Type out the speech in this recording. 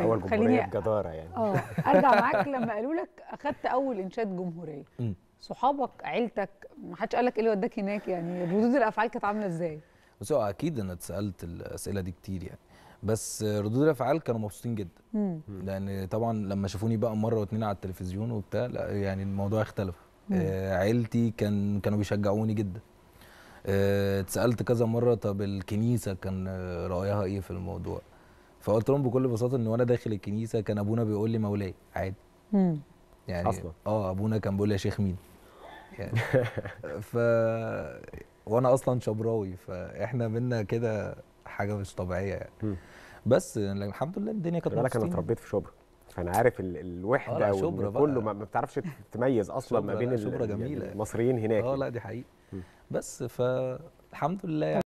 طيب اول جمهوريه بجداره يعني اه ارجع معاك لما قالوا لك اخذت اول انشاد جمهوريه صحابك عيلتك ما حدش قال لك ايه اللي وداك هناك يعني ردود الافعال كانت عامله ازاي؟ بس هو اكيد انا اتسالت الاسئله دي كتير يعني بس ردود الافعال كانوا مبسوطين جدا مم. لان طبعا لما شافوني بقى مره واتنين على التلفزيون وبتاع لا يعني الموضوع اختلف آه عيلتي كان كانوا بيشجعوني جدا آه، اتسالت كذا مره طب الكنيسه كان رايها ايه في الموضوع فقلت لهم بكل بساطه ان وانا داخل الكنيسه كان ابونا بيقول لي مولاي عادي يعني اصلا اه ابونا كان بيقول لي يا شيخ مين يعني ف وانا اصلا شبراوي فاحنا منا كده حاجه مش طبيعيه يعني بس يعني الحمد لله الدنيا كانت مبسوطه انا اتربيت في شبرا فانا عارف ال الوحده آه، وكله ما بتعرفش تميز اصلا ما بين جميله المصريين هناك اه لا دي حقيقه بس فالحمد لله طيب. يعني